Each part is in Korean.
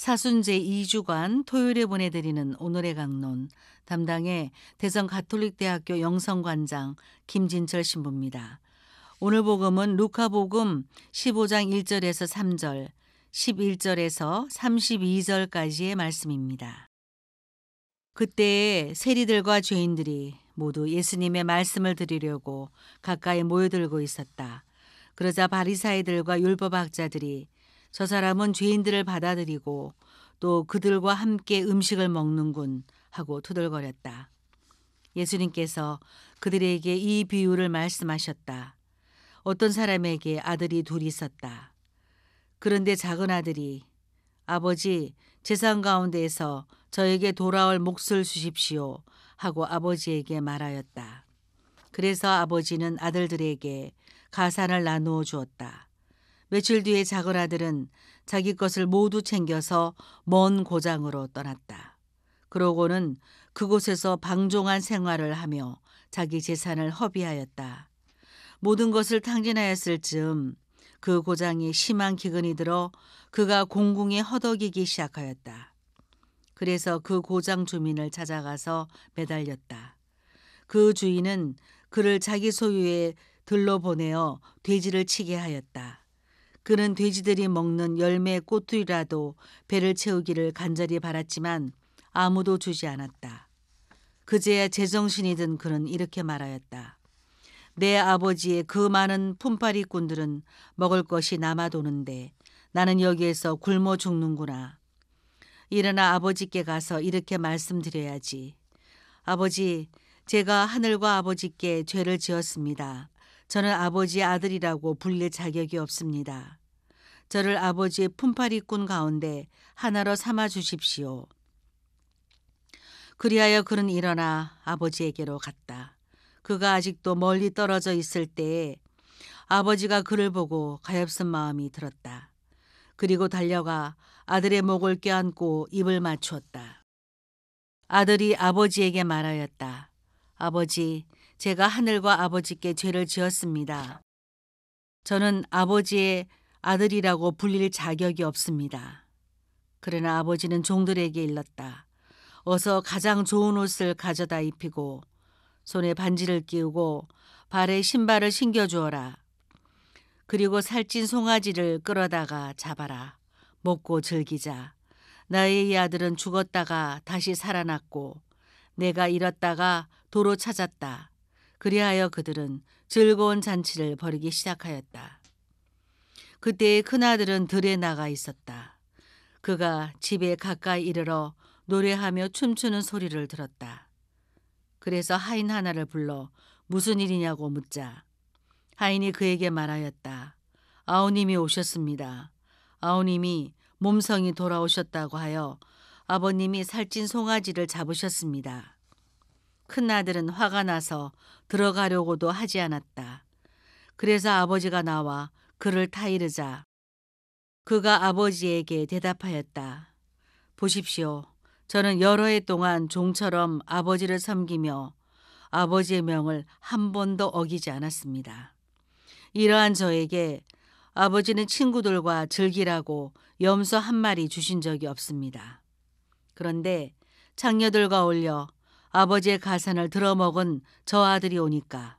사순제 2주간 토요일에 보내드리는 오늘의 강론 담당의 대전 가톨릭대학교 영성관장 김진철 신부입니다. 오늘 복음은 루카복음 15장 1절에서 3절, 11절에서 32절까지의 말씀입니다. 그때에 세리들과 죄인들이 모두 예수님의 말씀을 드리려고 가까이 모여들고 있었다. 그러자 바리사이들과 율법학자들이 저 사람은 죄인들을 받아들이고 또 그들과 함께 음식을 먹는군 하고 투덜거렸다. 예수님께서 그들에게 이 비유를 말씀하셨다. 어떤 사람에게 아들이 둘이 있었다. 그런데 작은 아들이 아버지 재산 가운데에서 저에게 돌아올 몫을 주십시오 하고 아버지에게 말하였다. 그래서 아버지는 아들들에게 가산을 나누어 주었다. 며칠 뒤에 작은 아들은 자기 것을 모두 챙겨서 먼 고장으로 떠났다. 그러고는 그곳에서 방종한 생활을 하며 자기 재산을 허비하였다. 모든 것을 탕진하였을 즈음 그 고장이 심한 기근이 들어 그가 공궁에 허덕이기 시작하였다. 그래서 그 고장 주민을 찾아가서 매달렸다. 그 주인은 그를 자기 소유에 들러 보내어 돼지를 치게 하였다. 그는 돼지들이 먹는 열매 꼬투리라도 배를 채우기를 간절히 바랐지만 아무도 주지 않았다. 그제야 제정신이 든 그는 이렇게 말하였다. 내 아버지의 그 많은 품팔리꾼들은 먹을 것이 남아도는데 나는 여기에서 굶어 죽는구나. 일어나 아버지께 가서 이렇게 말씀드려야지. 아버지, 제가 하늘과 아버지께 죄를 지었습니다. 저는 아버지의 아들이라고 불릴 자격이 없습니다. 저를 아버지의 품팔이꾼 가운데 하나로 삼아 주십시오. 그리하여 그는 일어나 아버지에게로 갔다. 그가 아직도 멀리 떨어져 있을 때에 아버지가 그를 보고 가엾은 마음이 들었다. 그리고 달려가 아들의 목을 껴안고 입을 맞추었다. 아들이 아버지에게 말하였다. 아버지, 제가 하늘과 아버지께 죄를 지었습니다. 저는 아버지의 아들이라고 불릴 자격이 없습니다. 그러나 아버지는 종들에게 일렀다. 어서 가장 좋은 옷을 가져다 입히고 손에 반지를 끼우고 발에 신발을 신겨 주어라. 그리고 살찐 송아지를 끌어다가 잡아라. 먹고 즐기자. 나의 이 아들은 죽었다가 다시 살아났고 내가 잃었다가 도로 찾았다. 그리하여 그들은 즐거운 잔치를 벌이기 시작하였다. 그때의 큰아들은 들에 나가 있었다. 그가 집에 가까이 이르러 노래하며 춤추는 소리를 들었다. 그래서 하인 하나를 불러 무슨 일이냐고 묻자. 하인이 그에게 말하였다. 아우님이 오셨습니다. 아우님이 몸성이 돌아오셨다고 하여 아버님이 살찐 송아지를 잡으셨습니다. 큰아들은 화가 나서 들어가려고도 하지 않았다. 그래서 아버지가 나와 그를 타이르자 그가 아버지에게 대답하였다. 보십시오. 저는 여러 해 동안 종처럼 아버지를 섬기며 아버지의 명을 한 번도 어기지 않았습니다. 이러한 저에게 아버지는 친구들과 즐기라고 염소 한 마리 주신 적이 없습니다. 그런데 장녀들과 어울려 아버지의 가산을 들어먹은 저 아들이 오니까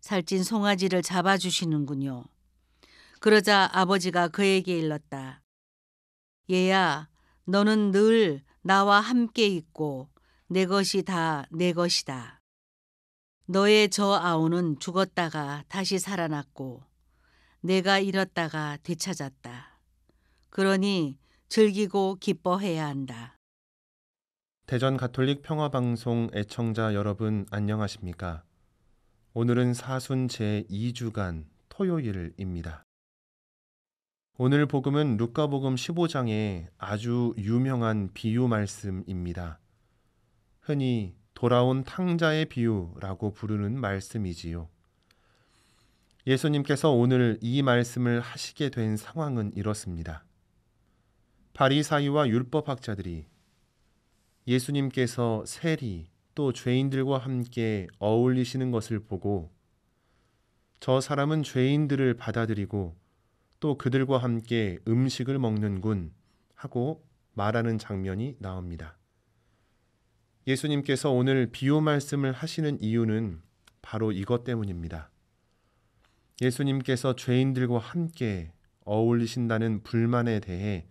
살찐 송아지를 잡아주시는군요. 그러자 아버지가 그에게 일렀다. 얘야, 너는 늘 나와 함께 있고 내 것이 다 내 것이다. 너의 저 아우는 죽었다가 다시 살아났고 내가 잃었다가 되찾았다. 그러니 즐기고 기뻐해야 한다. 대전 가톨릭 평화방송 애청자 여러분 안녕하십니까? 오늘은 사순 제2주간 토요일입니다. 오늘 복음은 루카복음 15장의 아주 유명한 비유 말씀입니다. 흔히 돌아온 탕자의 비유라고 부르는 말씀이지요. 예수님께서 오늘 이 말씀을 하시게 된 상황은 이렇습니다. 바리사이와 율법학자들이 예수님께서 세리 또 죄인들과 함께 어울리시는 것을 보고 저 사람은 죄인들을 받아들이고 또 그들과 함께 음식을 먹는군 하고 말하는 장면이 나옵니다. 예수님께서 오늘 비유 말씀을 하시는 이유는 바로 이것 때문입니다. 예수님께서 죄인들과 함께 어울리신다는 불만에 대해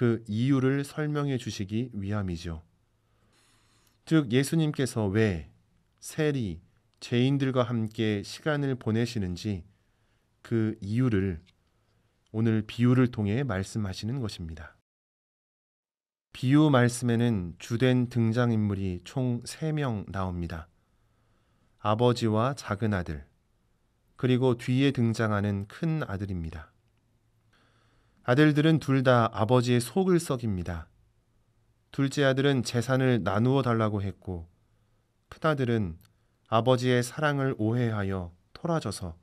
그 이유를 설명해 주시기 위함이죠. 즉 예수님께서 왜 세리, 죄인들과 함께 시간을 보내시는지 그 이유를 오늘 비유를 통해 말씀하시는 것입니다. 비유 말씀에는 주된 등장인물이 총 3명 나옵니다. 아버지와 작은 아들, 그리고 뒤에 등장하는 큰 아들입니다. 아들들은 둘 다 아버지의 속을 썩입니다. 둘째 아들은 재산을 나누어 달라고 했고 큰아들은 아버지의 사랑을 오해하여 토라져서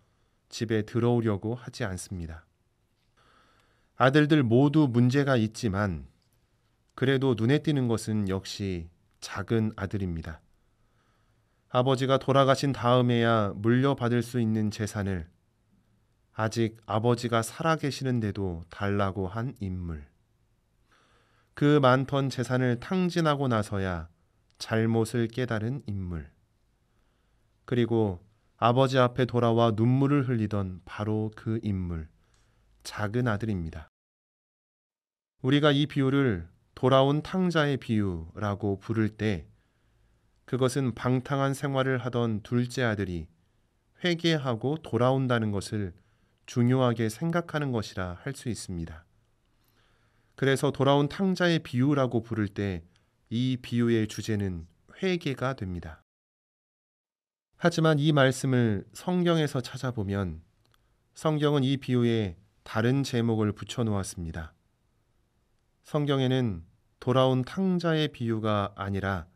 집에 들어오려고 하지 않습니다. 아들들 모두 문제가 있지만 그래도 눈에 띄는 것은 역시 작은 아들입니다. 아버지가 돌아가신 다음에야 물려받을 수 있는 재산을 아직 아버지가 살아계시는데도 달라고 한 인물. 그 많던 재산을 탕진하고 나서야 잘못을 깨달은 인물. 그리고 아버지 앞에 돌아와 눈물을 흘리던 바로 그 인물, 작은 아들입니다. 우리가 이 비유를 돌아온 탕자의 비유라고 부를 때 그것은 방탕한 생활을 하던 둘째 아들이 회개하고 돌아온다는 것을 중요하게 생각하는 것이라 할 수 있습니다. 그래서 돌아온 탕자의 비유라고 부를 때 이 비유의 주제는 회개가 됩니다. 하지만 이 말씀을 성경에서 찾아보면 성경은 이 비유에 다른 제목을 붙여 놓았습니다. 성경에는 돌아온 탕자의 비유가 아니라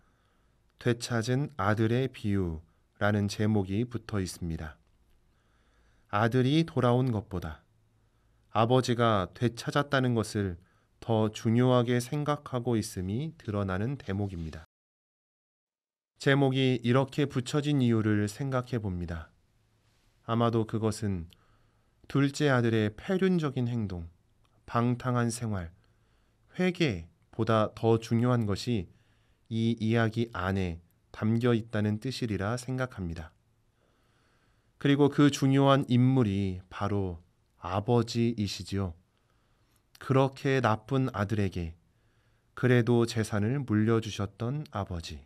되찾은 아들의 비유라는 제목이 붙어 있습니다. 아들이 돌아온 것보다 아버지가 되찾았다는 것을 더 중요하게 생각하고 있음이 드러나는 대목입니다. 제목이 이렇게 붙여진 이유를 생각해 봅니다. 아마도 그것은 둘째 아들의 패륜적인 행동, 방탕한 생활, 회개보다 더 중요한 것이 이 이야기 안에 담겨 있다는 뜻이라 리 생각합니다. 그리고 그 중요한 인물이 바로 아버지이시지요. 그렇게 나쁜 아들에게 그래도 재산을 물려주셨던 아버지.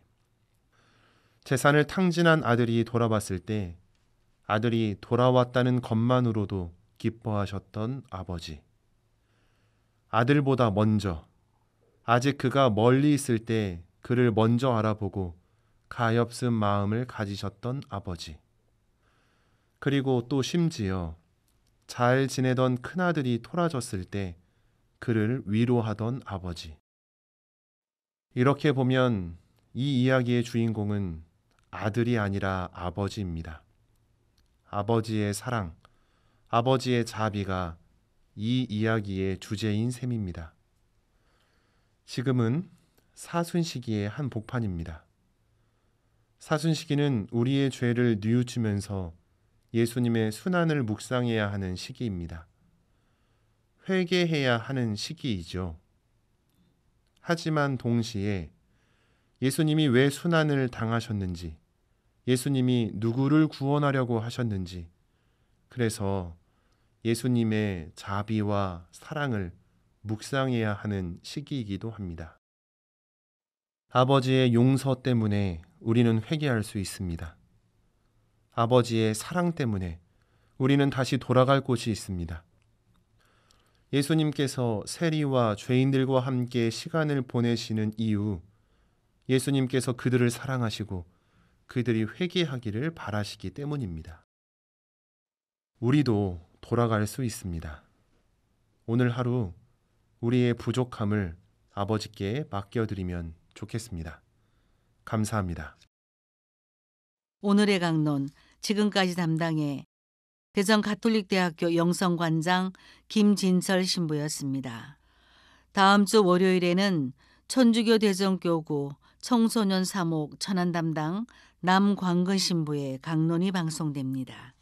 재산을 탕진한 아들이 돌아봤을 때 아들이 돌아왔다는 것만으로도 기뻐하셨던 아버지. 아들보다 먼저, 아직 그가 멀리 있을 때 그를 먼저 알아보고 가엾은 마음을 가지셨던 아버지. 그리고 또 심지어 잘 지내던 큰아들이 토라졌을 때 그를 위로하던 아버지. 이렇게 보면 이 이야기의 주인공은 아들이 아니라 아버지입니다. 아버지의 사랑, 아버지의 자비가 이 이야기의 주제인 셈입니다. 지금은 사순시기의 한 복판입니다. 사순시기는 우리의 죄를 뉘우치면서 예수님의 순환을 묵상해야 하는 시기입니다. 회개해야 하는 시기이죠. 하지만 동시에 예수님이 왜 순환을 당하셨는지, 예수님이 누구를 구원하려고 하셨는지, 그래서 예수님의 자비와 사랑을 묵상해야 하는 시기이기도 합니다. 아버지의 용서 때문에 우리는 회개할 수 있습니다. 아버지의 사랑 때문에 우리는 다시 돌아갈 곳이 있습니다. 예수님께서 세리와 죄인들과 함께 시간을 보내시는 이유, 예수님께서 그들을 사랑하시고 그들이 회개하기를 바라시기 때문입니다. 우리도 돌아갈 수 있습니다. 오늘 하루 우리의 부족함을 아버지께 맡겨드리면 좋겠습니다. 감사합니다. 오늘의 강론 지금까지 담당해 대전 가톨릭대학교 영성관장 김진설 신부였습니다. 다음 주 월요일에는 천주교 대전교구 청소년 사목 천안 담당 남광근 신부의 강론이 방송됩니다.